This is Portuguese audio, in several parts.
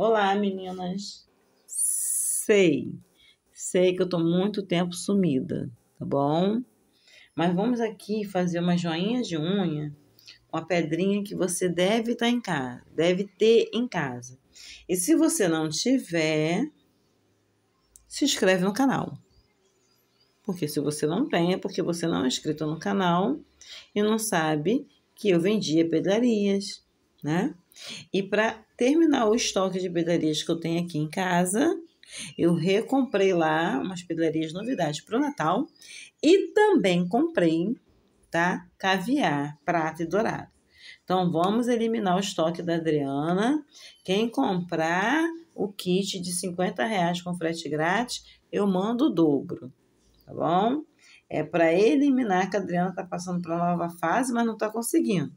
Olá, meninas. Sei, sei que eu tô muito tempo sumida, tá bom? Mas vamos aqui fazer uma joinha de unha, com a pedrinha que você deve estar tá em casa, deve ter em casa. E se você não tiver, se inscreve no canal. Porque se você não tem, é porque você não é inscrito no canal e não sabe que eu vendia pedrarias, né? E para terminar o estoque de pedrarias que eu tenho aqui em casa. Eu recomprei lá umas pedrarias novidades para o Natal e também comprei, tá? Caviar, prata e dourado. Então, vamos eliminar o estoque da Adriana. Quem comprar o kit de 50 reais com frete grátis, eu mando o dobro, tá bom? É para eliminar que a Adriana está passando para uma nova fase, mas não está conseguindo.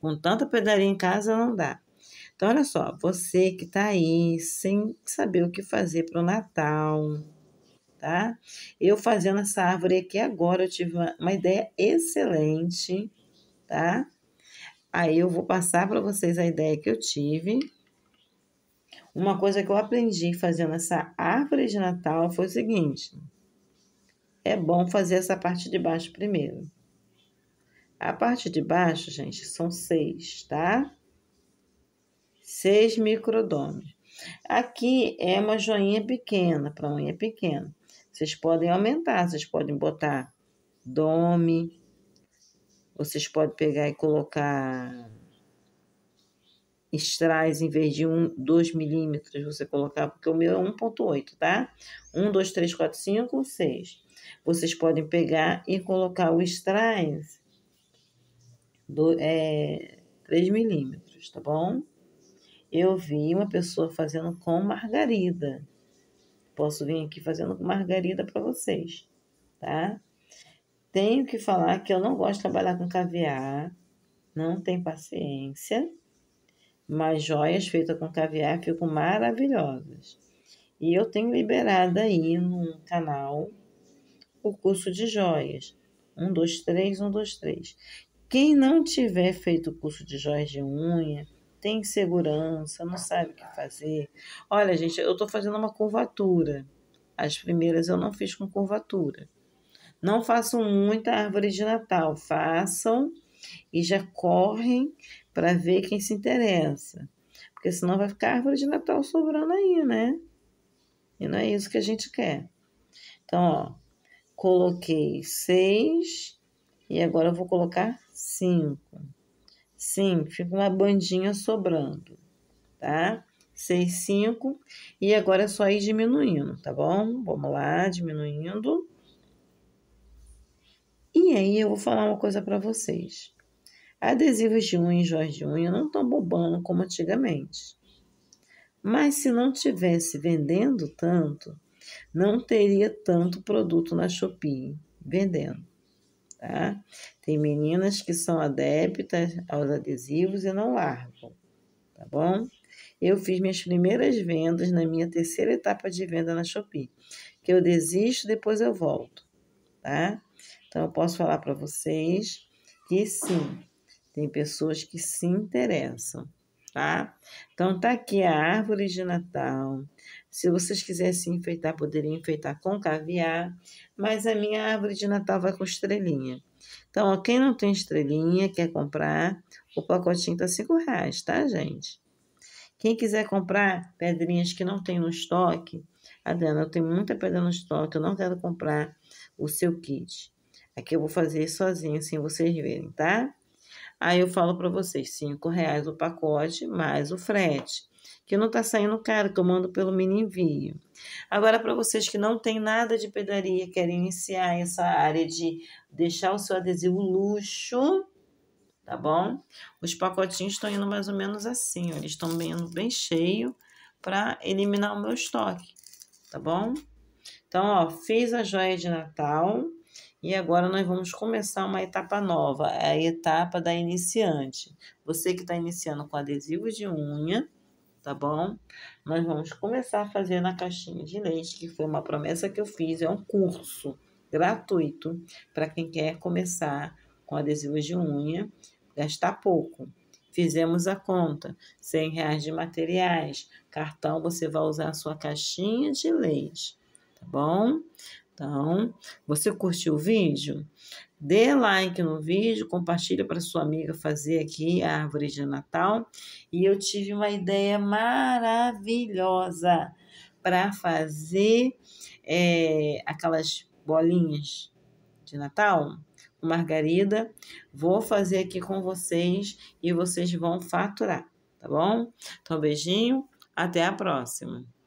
Com tanta pedaria em casa, não dá. Então, olha só, você que tá aí sem saber o que fazer para o Natal, tá? Eu fazendo essa árvore aqui agora, eu tive uma, uma ideia excelente, tá? Aí eu vou passar para vocês a ideia que eu tive. Uma coisa que eu aprendi fazendo essa árvore de Natal foi o seguinte: é bom fazer essa parte de baixo primeiro. A parte de baixo, gente, são seis, tá? 6 microdômetros. Aqui é uma joinha pequena, para unha pequena. Vocês podem aumentar, vocês podem botar dome, vocês podem pegar e colocar extrais em vez de 1, 2 milímetros, você colocar, porque o meu é 1.8, tá? 1, 2, 3, 4, 5, 6. Vocês podem pegar e colocar o extrais do, é, 3 milímetros, tá bom? Eu vi uma pessoa fazendo com margarida. Posso vir aqui fazendo com margarida para vocês, tá? Tenho que falar que eu não gosto de trabalhar com caviar, não tenho paciência, mas joias feitas com caviar ficam maravilhosas. E eu tenho liberado aí no canal o curso de joias. Um dois três, um dois três. Quem não tiver feito o curso de joias de unha, tem insegurança, não sabe o que fazer. Olha, gente, eu estou fazendo uma curvatura. As primeiras eu não fiz com curvatura. Não façam muita árvore de Natal, façam e já correm para ver quem se interessa. Porque senão vai ficar árvore de Natal sobrando aí, né? E não é isso que a gente quer. Então, ó, coloquei seis e agora eu vou colocar cinco. Sim, fica uma bandinha sobrando, tá? 6, 5. E agora é só ir diminuindo, tá bom? Vamos lá, diminuindo. E aí eu vou falar uma coisa para vocês. Adesivos de unha e joias de unha não estão bobando como antigamente. Mas se não tivesse vendendo tanto, não teria tanto produto na Shopee vendendo tá? Tem meninas que são adeptas aos adesivos e não largam, tá bom? Eu fiz minhas primeiras vendas na minha terceira etapa de venda na Shopee, que eu desisto, depois eu volto, tá? Então eu posso falar para vocês que sim, tem pessoas que se interessam, tá? Então tá aqui a árvore de Natal, se vocês quisessem enfeitar, poderiam enfeitar com caviar, mas a minha árvore de Natal vai com estrelinha. Então, ó, quem não tem estrelinha, quer comprar, o pacotinho tá cinco reais, tá, gente? Quem quiser comprar pedrinhas que não tem no estoque, Adriana, eu tenho muita pedra no estoque, eu não quero comprar o seu kit. Aqui eu vou fazer sozinha, sem vocês verem, tá? Aí eu falo para vocês, cinco reais o pacote, mais o frete que não está saindo caro, que eu mando pelo mini envio. Agora, para vocês que não tem nada de pedaria, querem iniciar essa área de deixar o seu adesivo luxo, tá bom? Os pacotinhos estão indo mais ou menos assim, ó, eles estão bem, bem cheio para eliminar o meu estoque, tá bom? Então, ó, fiz a joia de Natal e agora nós vamos começar uma etapa nova, a etapa da iniciante. Você que está iniciando com adesivo de unha, tá bom? Nós vamos começar a fazer na caixinha de leite, que foi uma promessa que eu fiz, é um curso gratuito para quem quer começar com adesivos de unha, gastar pouco. Fizemos a conta, 100 reais de materiais, cartão você vai usar a sua caixinha de leite, tá bom? Então, você curtiu o vídeo? Dê like no vídeo, compartilha para sua amiga fazer aqui a árvore de Natal. E eu tive uma ideia maravilhosa para fazer é, aquelas bolinhas de Natal com margarida. Vou fazer aqui com vocês e vocês vão faturar, tá bom? Então, beijinho, até a próxima.